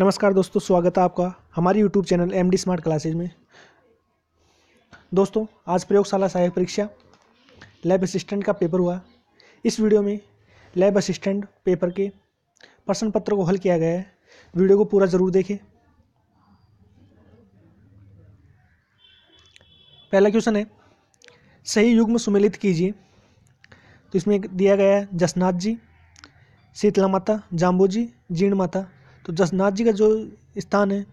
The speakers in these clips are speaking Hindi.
नमस्कार दोस्तों स्वागत है आपका हमारे YouTube channel M D smart classes में दोस्तों आज प्रयोगशाला सहायक परीक्षा लैब असिस्टेंट का पेपर हुआ इस वीडियो में लैब असिस्टेंट पेपर के प्रश्न पत्र को हल किया गया है वीडियो को पूरा ज़रूर देखें पहला क्वेश्चन है सही युग्म सुमेलित कीजिए तो इसमें दिया गया है जसनाथ जी शीतला माता जाम्बू जी जीण माता तो जसनाथ जी का जो स्थान है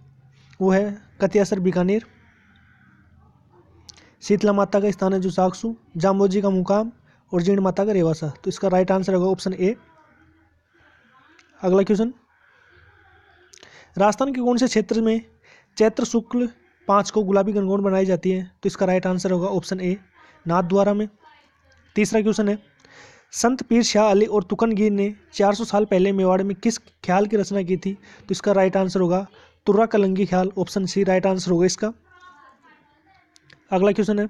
वो है कतियासर बीकानेर शीतला माता का स्थान है जो साक्सू जाम्बो जी का मुकाम और जीण माता का रेवासा तो इसका राइट आंसर होगा ऑप्शन ए अगला क्वेश्चन राजस्थान के कौन से क्षेत्र में चैत्र शुक्ल पाँच को गुलाबी गणगौर बनाई जाती है तो इसका राइट आंसर होगा ऑप्शन ए नाथ द्वारा में तीसरा क्वेश्चन है संत पीर शाह अली और तुकनगीर ने 400 साल पहले मेवाड़ में किस ख्याल की रचना की थी तो इसका राइट आंसर होगा तुर्रा कलंगी ख्याल ऑप्शन सी राइट आंसर होगा इसका अगला क्वेश्चन है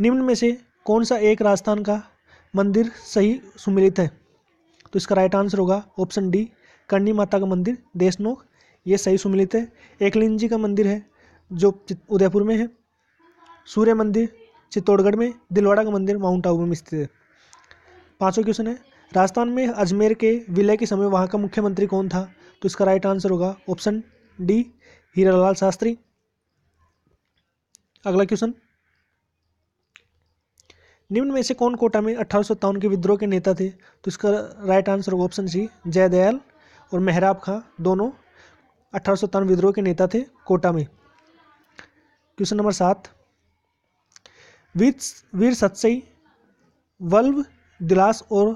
निम्न में से कौन सा एक राजस्थान का मंदिर सही सुमिलित है तो इसका राइट आंसर होगा ऑप्शन डी करणी माता का मंदिर देशनोक ये सही सुमिलित है एकलिन जी का मंदिर है जो उदयपुर में है सूर्य मंदिर चित्तौड़गढ़ में दिलवाड़ा का मंदिर माउंट आबू में स्थित है पाँचों क्वेश्चन है राजस्थान में अजमेर के विलय के समय वहाँ का मुख्यमंत्री कौन था तो इसका राइट आंसर होगा ऑप्शन डी हीरालाल शास्त्री अगला क्वेश्चन निम्न में से कौन कोटा में अठारह के विद्रोह के नेता थे तो इसका राइट आंसर होगा ऑप्शन सी जयदयाल और मेहराब खां दोनों अठारह विद्रोह के नेता थे कोटा में क्वेश्चन नंबर सात वीर सत्सई वल्व दिलास और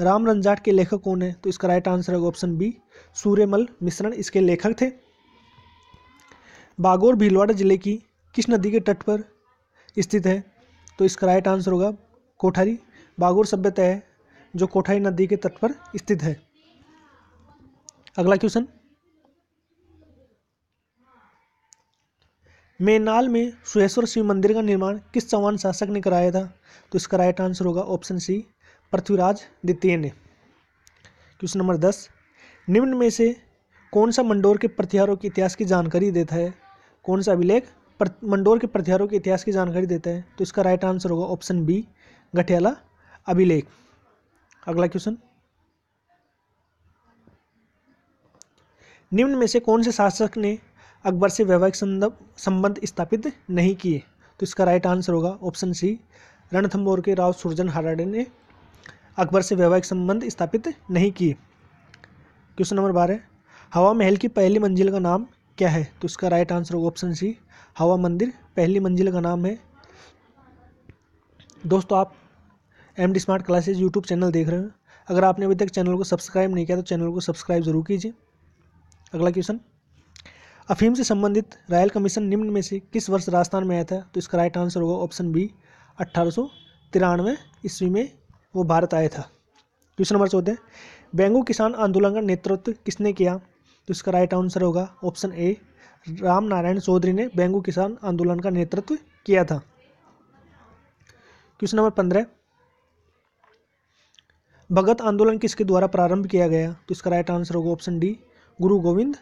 राम रंजाट के लेखक कौन है तो इसका राइट आंसर है ऑप्शन बी सूर्यमल मिश्रण इसके लेखक थे बागोर भीलवाड़ा जिले की किस नदी के तट पर स्थित है तो इसका राइट आंसर होगा कोठारी बागोर सभ्यता है जो कोठारी नदी के तट पर स्थित है अगला क्वेश्चन मेनाल में सुहेश्वर शिव मंदिर का निर्माण किस चौहान शासक ने कराया था तो इसका राइट आंसर होगा ऑप्शन सी पृथ्वीराज द्वितीय ने क्वेश्चन नंबर दस निम्न में से कौन सा मंडोर के प्रत्यारों के इतिहास की जानकारी देता है कौन सा अभिलेख मंडोर के प्रत्यारों के इतिहास की जानकारी देता है तो इसका राइट आंसर होगा ऑप्शन बी घटियाला अभिलेख अगला क्वेश्चन निम्न में से कौन से शासक ने अकबर से वैवाहिक संबंध स्थापित नहीं किए तो इसका राइट आंसर होगा ऑप्शन सी रणथंबोर के राव सुरजन हराडे ने अकबर से वैवाहिक संबंध स्थापित नहीं किए क्वेश्चन नंबर बारह हवा महल की पहली मंजिल का नाम क्या है तो इसका राइट आंसर होगा ऑप्शन सी हवा मंदिर पहली मंजिल का नाम है दोस्तों आप M D smart classes YouTube channel देख रहे हैं अगर आपने अभी तक चैनल को सब्सक्राइब नहीं किया तो चैनल को सब्सक्राइब जरूर कीजिए अगला क्वेश्चन अफीम से संबंधित रॉयल कमीशन निम्न में से किस वर्ष राजस्थान में आया था तो इसका राइट आंसर होगा ऑप्शन बी अट्ठारह सौ ईस्वी में वो भारत आया था क्वेश्चन नंबर चौदह बेंगू किसान आंदोलन का नेतृत्व किसने किया तो इसका राइट आंसर होगा ऑप्शन ए राम नारायण चौधरी ने बेंगू किसान आंदोलन का नेतृत्व किया था क्वेश्चन नंबर पंद्रह भगत आंदोलन किसके द्वारा प्रारंभ किया गया तो इसका राइट आंसर होगा ऑप्शन डी गुरु गोविंद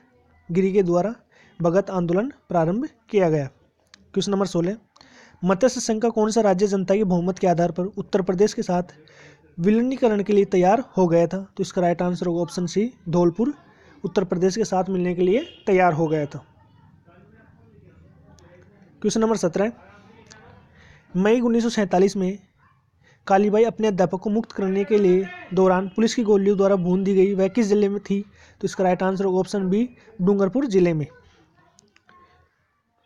गिरी के द्वारा भगत आंदोलन प्रारंभ किया गया क्वेश्चन नंबर सोलह मत्स्य संघ का कौन सा राज्य जनता के बहुमत के आधार पर उत्तर प्रदेश के साथ विलीनीकरण के लिए तैयार हो गया था तो इसका राइट आंसर होगा ऑप्शन सी धौलपुर उत्तर प्रदेश के साथ मिलने के लिए तैयार हो गया था क्वेश्चन नंबर सत्रह मई उन्नीस में कालीबाई अपने अध्यापक को मुक्त करने के लिए दौरान पुलिस की गोलियों द्वारा भून दी गई वह किस जिले में थी तो इसका राइट आंसर होगा ऑप्शन बी डूंगरपुर जिले में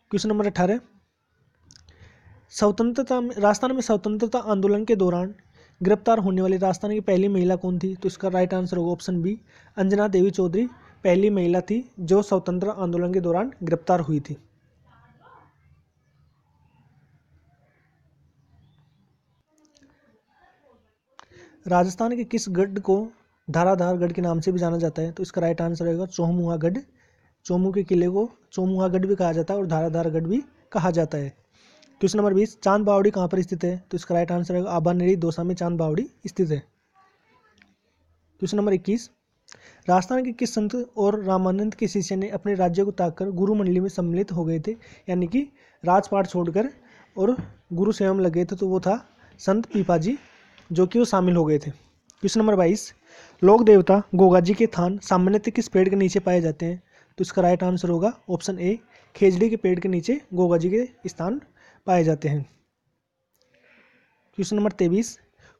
क्वेश्चन नंबर अठारह स्वतंत्रता में राजस्थान में स्वतंत्रता आंदोलन के दौरान गिरफ्तार होने वाली राजस्थान की पहली महिला कौन थी तो इसका राइट आंसर होगा ऑप्शन बी अंजना देवी चौधरी पहली महिला थी जो स्वतंत्र आंदोलन के दौरान गिरफ्तार हुई थी राजस्थान के किस गढ़ को धाराधार गढ़ के नाम से भी जाना जाता है तो इसका राइट आंसर रहेगा चौमुहा गढ़ चोमू के किले को चोमुहा गढ़ भी कहा जाता है और धाराधार गढ़ भी कहा जाता है क्वेश्चन नंबर बीस चांद बावड़ी कहाँ पर स्थित है तो इसका राइट आंसर है आबानेरी दोसा में चांद बावड़ी स्थित है क्वेश्चन नंबर इक्कीस राजस्थान के किस संत और रामानंद के शिष्य ने अपने राज्य को ताककर गुरु मंडली में सम्मिलित हो गए थे यानी कि राजपाट छोड़कर और गुरु सेवा लग लगे थे तो वो था संत पीपाजी जो कि वो शामिल हो गए थे क्वेश्चन नंबर बाईस लोक देवता गोगा जी के थान सामान्यतः किस पेड़ के नीचे पाए जाते हैं तो इसका राइट आंसर होगा ऑप्शन ए खेजड़ी के पेड़ के नीचे गोगा जी के स्थान पाए जाते हैं क्वेश्चन नंबर तेईस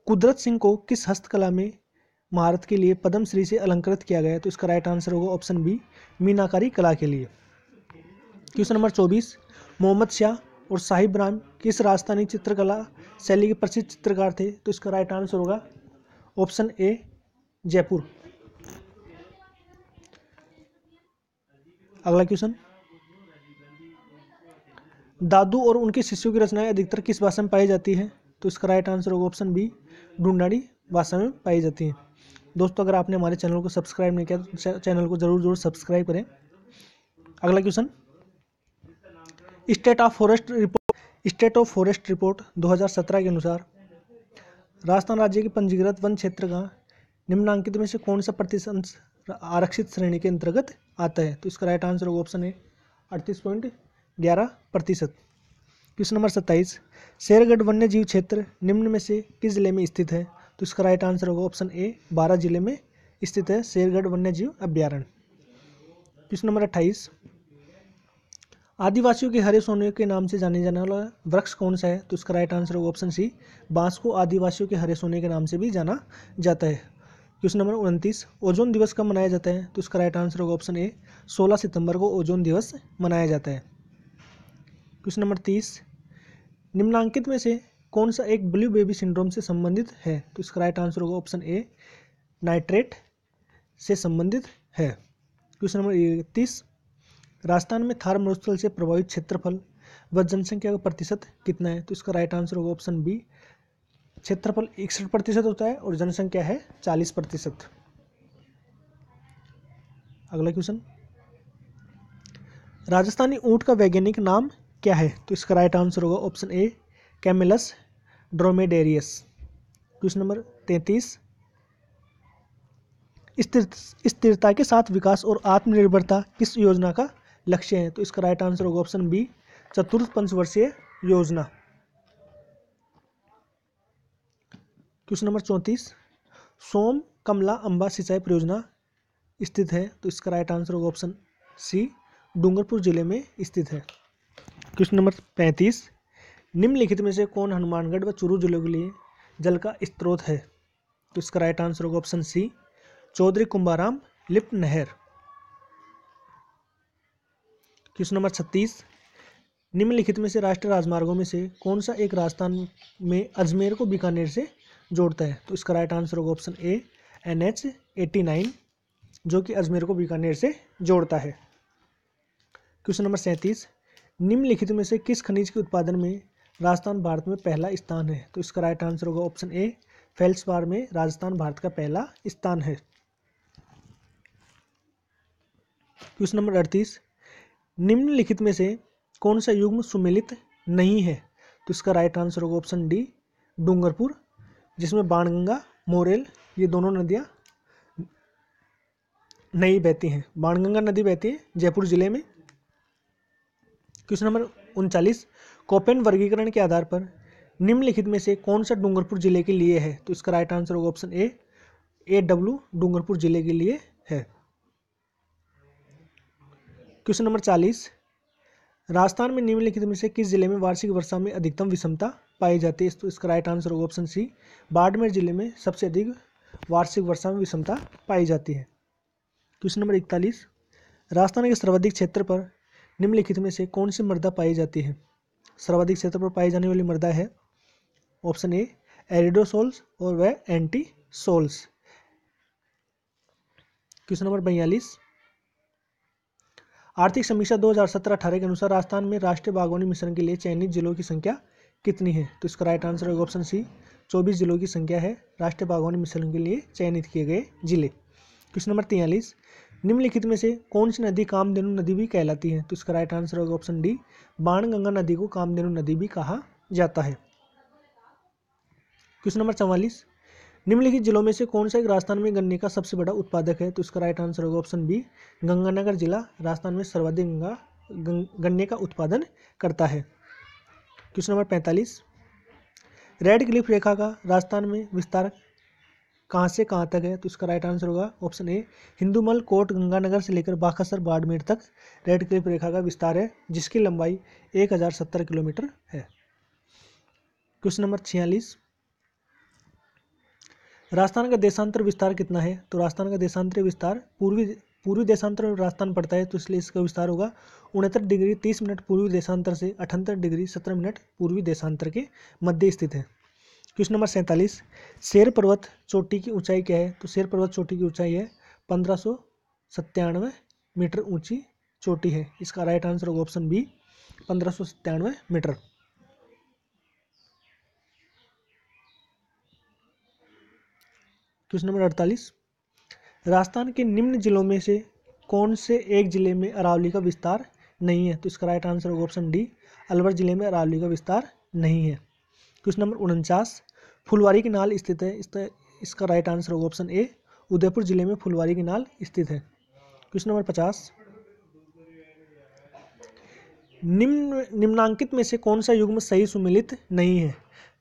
कुदरत सिंह को किस हस्तकला में महारत के लिए पद्मश्री से अलंकृत किया गया तो इसका राइट आंसर होगा ऑप्शन बी मीनाकारी कला के लिए क्वेश्चन नंबर चौबीस मोहम्मद शाह और साहिब राम किस राजस्थानी चित्रकला शैली के प्रसिद्ध चित्रकार थे तो इसका राइट आंसर होगा ऑप्शन ए जयपुर अगला क्वेश्चन दादू और उनके शिष्यों की रचनाएं अधिकतर किस भाषा में पाई जाती है तो इसका राइट आंसर होगा ऑप्शन बी ढूंढाड़ी भाषा में पाई जाती है दोस्तों अगर आपने हमारे चैनल को सब्सक्राइब नहीं किया तो चैनल को ज़रूर ज़रूर सब्सक्राइब करें अगला question state of forest report state of forest report 2017 के अनुसार राजस्थान राज्य के पंजीकृत वन क्षेत्र का निम्नांकित में से कौन सा प्रतिशत आरक्षित श्रेणी के अंतर्गत आता है तो इसका राइट आंसर होगा ऑप्शन ए अड़तीस पॉइंट ग्यारह प्रतिशत क्वेश्चन नंबर सत्ताईस शेरगढ़ वन्य जीव क्षेत्र निम्न में से किस जिले में स्थित है तो इसका राइट आंसर होगा ऑप्शन ए बारह जिले में स्थित है शेरगढ़ वन्य जीव अभ्यारण्य क्वेश्चन नंबर अट्ठाईस आदिवासियों के हरे सोने के नाम से जाने जाने वाला वृक्ष कौन सा है तो इसका राइट आंसर होगा ऑप्शन सी बांस को आदिवासियों के हरे सोने के नाम से भी जाना जाता है क्वेश्चन नंबर उनतीस ओजोन दिवस कब मनाया जाता है तो इसका राइट आंसर होगा ऑप्शन ए 16 सितंबर को ओजोन दिवस मनाया जाता है क्वेश्चन नंबर तीस निम्नांकित में से कौन सा एक ब्लू बेबी सिंड्रोम से संबंधित है तो इसका राइट आंसर होगा ऑप्शन ए नाइट्रेट से संबंधित है क्वेश्चन नंबर इकतीस राजस्थान में थार मरुस्थल से प्रभावित क्षेत्रफल व जनसंख्या का प्रतिशत कितना है तो इसका राइट आंसर होगा ऑप्शन बी क्षेत्रफल इकसठ प्रतिशत होता है और जनसंख्या है चालीस प्रतिशत अगला क्वेश्चन राजस्थानी ऊंट का वैज्ञानिक नाम क्या है तो इसका राइट आंसर होगा option A camelus dromedarius question number तैंतीस स्थिरता के साथ विकास और आत्मनिर्भरता किस योजना का लक्ष्य है तो इसका राइट आंसर होगा ऑप्शन बी चतुर्थ पंचवर्षीय योजना क्वेश्चन नंबर चौंतीस सोम कमला अंबा सिंचाई परियोजना स्थित है तो इसका राइट आंसर होगा ऑप्शन सी डूंगरपुर जिले में स्थित है क्वेश्चन नंबर पैंतीस निम्नलिखित में से कौन हनुमानगढ़ व चुरू जिलों के लिए जल का स्त्रोत है तो इसका राइट आंसर होगा option C Chaudhary Kumbharam lift नहर क्वेश्चन नंबर छत्तीस निम्नलिखित में से राष्ट्रीय राजमार्गों में से कौन सा एक राजस्थान में अजमेर को बीकानेर से जोड़ता है तो इसका राइट आंसर होगा option A N H eighty nine जो कि अजमेर को बीकानेर से जोड़ता है क्वेश्चन नंबर सैंतीस निम्नलिखित में से किस खनिज के उत्पादन में राजस्थान भारत में पहला स्थान है तो इसका राइट आंसर होगा ऑप्शन ए फेल्सपार में राजस्थान भारत का पहला स्थान है क्वेश्चन नंबर अड़तीस निम्नलिखित में से कौन सा युग्म सुमिलित नहीं है तो इसका राइट आंसर होगा ऑप्शन डी डूंगरपुर जिसमें बाणगंगा मोरेल ये दोनों नदियाँ नई बहती हैं बाणगंगा नदी बहती है जयपुर ज़िले में क्वेश्चन नंबर उनचालीस कोपेन वर्गीकरण के आधार पर निम्नलिखित में से कौन सा डूंगरपुर जिले के लिए है तो इसका राइट आंसर होगा option A A W Dungarpur जिले के लिए है क्वेश्चन नंबर चालीस राजस्थान में निम्नलिखित में से किस जिले में वार्षिक वर्षा में अधिकतम विषमता पाई जाती है तो इसका राइट आंसर होगा ऑप्शन सी बाड़मेर जिले में सबसे अधिक वार्षिक वर्षा में विषमता पाई जाती है क्वेश्चन नंबर इकतालीस राजस्थान के सर्वाधिक क्षेत्र पर निम्नलिखित में से कौन सी मृदा पाई जाती है सर्वाधिक क्षेत्र पर पाई जाने वाली मृदा है ऑप्शन ए एरिडोसोल्स और वह एंटी सोल्स क्वेश्चन नंबर बयालीस आर्थिक समीक्षा 2017-18 के अनुसार राजस्थान में राष्ट्रीय बागवानी मिशन के लिए चयनित जिलों की संख्या कितनी है तो इसका राइट आंसर होगा ऑप्शन सी 24 जिलों की संख्या है राष्ट्रीय बागवानी मिशन के लिए चयनित किए गए जिले प्रश्न नंबर तेयलीस निम्नलिखित में से कौन सी नदी कामधेनु नदी भी कहलाती है तो इसका राइट आंसर होगा ऑप्शन डी बाणगंगा नदी को कामधेनु नदी भी कहा जाता है क्वेश्चन नंबर चवालीस निम्नलिखित जिलों में से कौन सा एक राजस्थान में गन्ने का सबसे बड़ा उत्पादक है तो इसका राइट आंसर होगा ऑप्शन बी गंगानगर जिला राजस्थान में सर्वाधिक गंगा गन्ने का उत्पादन करता है क्वेश्चन नंबर पैंतालीस रेड क्लिफ रेखा का राजस्थान में विस्तार कहाँ से कहाँ तक है तो इसका राइट आंसर होगा option A Hindumalkot Ganganagar से लेकर बाखसर बाड़मेर तक रेड क्लिप रेखा का विस्तार है जिसकी लंबाई एक हज़ार सत्तर किलोमीटर है क्वेश्चन नंबर छियालीस राजस्थान का देशांतर विस्तार कितना है तो राजस्थान का देशांतर विस्तार पूर्वी पूर्वी देशांतर में राजस्थान पड़ता है तो इसलिए इसका विस्तार होगा उनहत्तर डिग्री तीस मिनट पूर्वी देशांतर से अठहत्तर डिग्री सत्रह मिनट पूर्वी देशांतर के मध्य स्थित है क्वेश्चन नंबर सैंतालीस शेर पर्वत चोटी की ऊंचाई क्या है तो शेर पर्वत चोटी की ऊंचाई है पंद्रह सौ सत्तानवे मीटर ऊंची चोटी है इसका राइट आंसर होगा ऑप्शन बी पंद्रह सौ सत्तानवे मीटर क्वेश्चन नंबर अड़तालीस राजस्थान के निम्न जिलों में से कौन से एक जिले में अरावली का विस्तार नहीं है तो इसका राइट आंसर होगा ऑप्शन डी अलवर जिले में अरावली का विस्तार नहीं है क्वेश्चन नंबर उनचास फुलवारी के नाल स्थित है इस इसका राइट आंसर होगा ऑप्शन ए उदयपुर जिले में फुलवारी के नाल स्थित है क्वेश्चन नंबर पचास निम्न निम्नांकित में से कौन सा युग्म सही सुमिलित नहीं है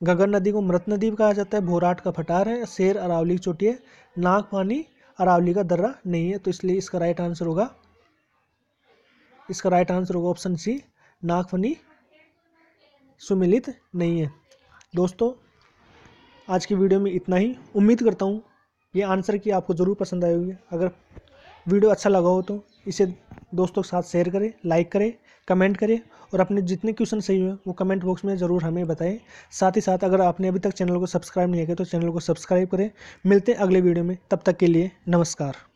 गगन नदी को मृत नदी कहा जाता है भोराट का फटार है शेर अरावली की चोटी है नाग पानी अरावली का दर्रा नहीं है तो इसलिए इसका राइट आंसर होगा इसका राइट आंसर होगा ऑप्शन सी नागफनी सुमिलित नहीं है दोस्तों आज की वीडियो में इतना ही उम्मीद करता हूँ ये आंसर की आपको ज़रूर पसंद आई होगी अगर वीडियो अच्छा लगा हो तो इसे दोस्तों के साथ शेयर करें लाइक करें कमेंट करें और अपने जितने क्वेश्चन सही हुए वो कमेंट बॉक्स में ज़रूर हमें बताएं साथ ही साथ अगर आपने अभी तक चैनल को सब्सक्राइब नहीं किया तो चैनल को सब्सक्राइब करें मिलते हैं अगले वीडियो में तब तक के लिए नमस्कार